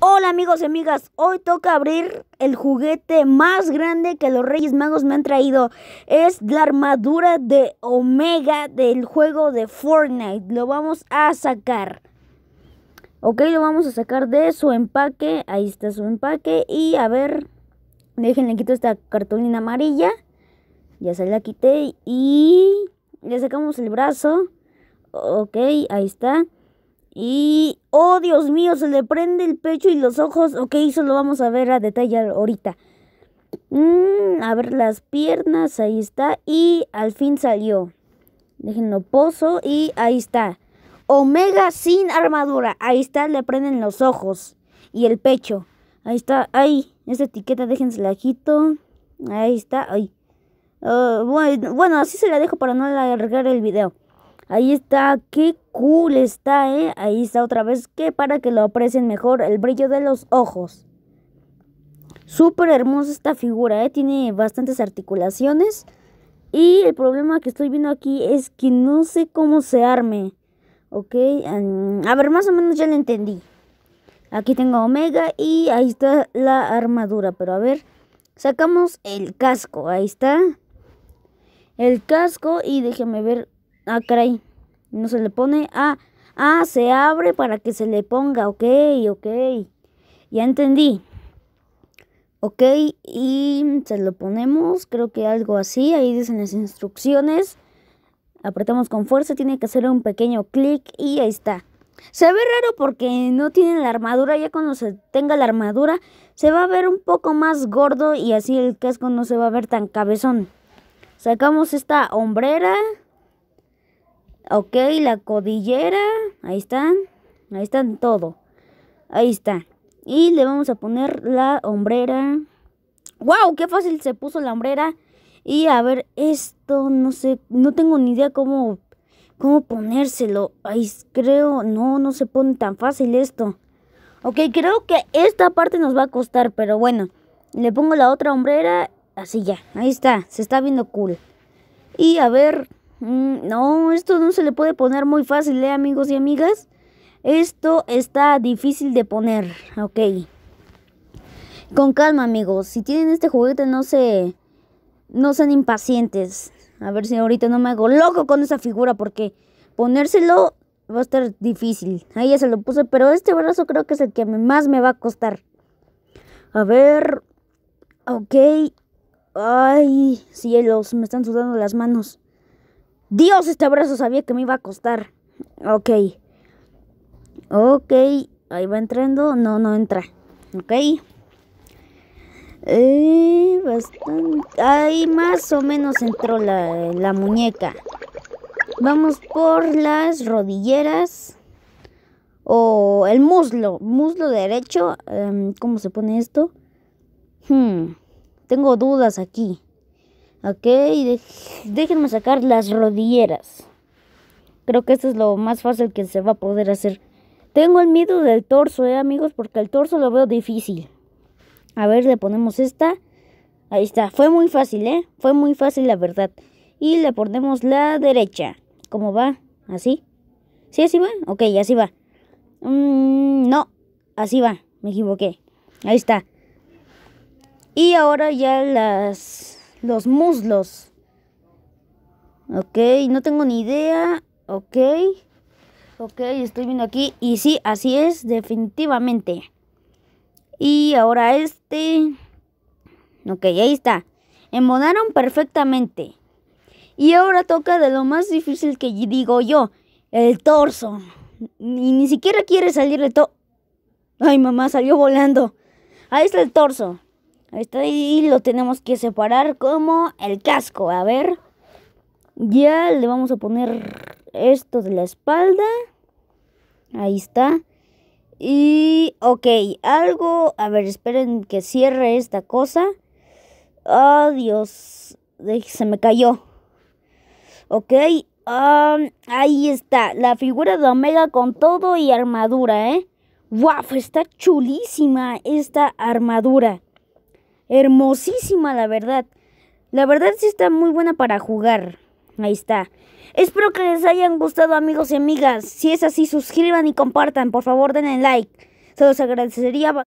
Hola amigos y amigas, hoy toca abrir el juguete más grande que los Reyes Magos me han traído. Es la armadura de Omega del juego de Fortnite. Lo vamos a sacar. Ok, lo vamos a sacar de su empaque. Ahí está su empaque. Y a ver, déjenle quito esta cartulina amarilla. Ya se la quité y le sacamos el brazo. Ok, ahí está. Y Oh, Dios mío, se le prende el pecho y los ojos. Ok, eso lo vamos a ver a detalle ahorita. Mm, a ver las piernas, ahí está. Y al fin salió. Déjenlo pozo y ahí está. Omega sin armadura. Ahí está, le prenden los ojos y el pecho. Ahí está, ahí. esa etiqueta déjense quito. Ahí está, ahí. bueno, bueno, así se la dejo para no alargar el video. Ahí está, qué cool está, ¿eh? Ahí está otra vez, que para que lo aprecien mejor el brillo de los ojos. Súper hermosa esta figura, ¿eh? Tiene bastantes articulaciones. Y el problema que estoy viendo aquí es que no sé cómo se arme. Ok, a ver, más o menos ya lo entendí. Aquí tengo Omega y ahí está la armadura. Pero a ver, sacamos el casco. Ahí está. El casco y déjenme ver Ah, caray. No se le pone. Ah, ah, se abre para que se le ponga. Ok, ok. Ya entendí. Ok, y se lo ponemos. Creo que algo así. Ahí dicen las instrucciones. Apretamos con fuerza. Tiene que hacer un pequeño clic y ahí está. Se ve raro porque no tiene la armadura. Ya cuando se tenga la armadura, se va a ver un poco más gordo y así el casco no se va a ver tan cabezón. Sacamos esta hombrera. Ok, la codillera. Ahí están. Ahí están todo. Ahí está. Y le vamos a poner la hombrera. ¡Wow! ¡Qué fácil se puso la hombrera! Y a ver, esto no sé, no tengo ni idea cómo, cómo ponérselo. Ay, creo, no, no se pone tan fácil esto. Ok, creo que esta parte nos va a costar, pero bueno. Le pongo la otra hombrera, así ya, ahí está, se está viendo cool. Y a ver, Mm, no, esto no se le puede poner muy fácil, ¿eh, amigos y amigas? Esto está difícil de poner, ok. Con calma, amigos. Si tienen este juguete, no se... No sean impacientes. A ver si ahorita no me hago loco con esa figura, porque ponérselo va a estar difícil. Ahí ya se lo puse, pero este brazo creo que es el que más me va a costar. A ver. Ok. Ay, cielos, me están sudando las manos. Dios, este abrazo sabía que me iba a costar. Ok. Ok. Ahí va entrando. No, no entra. Ok. Eh, bastante. Ahí más o menos entró la, muñeca. Vamos por las rodilleras. O el muslo. Muslo derecho. Em, ¿Cómo se pone esto? Hmm. Tengo dudas aquí. Ok, déjenme sacar las rodilleras. Creo que esto es lo más fácil que se va a poder hacer. Tengo el miedo del torso, eh, amigos, porque el torso lo veo difícil. A ver, le ponemos esta. Ahí está. Fue muy fácil, ¿eh? Fue muy fácil, la verdad. Y le ponemos la derecha. ¿Cómo va? ¿Así? ¿Sí, así va? Ok, así va. Mm, no, así va. Me equivoqué. Ahí está. Y ahora ya las los muslos. Ok, no tengo ni idea. Ok. Ok, estoy viendo aquí. Y sí, así es, definitivamente. Y ahora este. Ok, ahí está. Embonaron perfectamente. Y ahora toca de lo más difícil que digo yo. El torso. Y ni siquiera quiere salir el to... Ay, mamá, salió volando. Ahí está el torso. Ahí Está ahí, lo tenemos que separar como el casco. A ver, ya le vamos a poner esto de la espalda. Ahí está. Y, ok, algo... A ver, esperen que cierre esta cosa. Oh, Dios. Se me cayó. Ok. ahí está. La figura de Omega con todo y armadura, ¿eh? ¡Wow! Está chulísima esta armadura. Hermosísima, la verdad. La verdad sí está muy buena para jugar. Ahí está. Espero que les hayan gustado amigos y amigas. Si es así, suscriban y compartan. Por favor, denle like. Se los agradecería.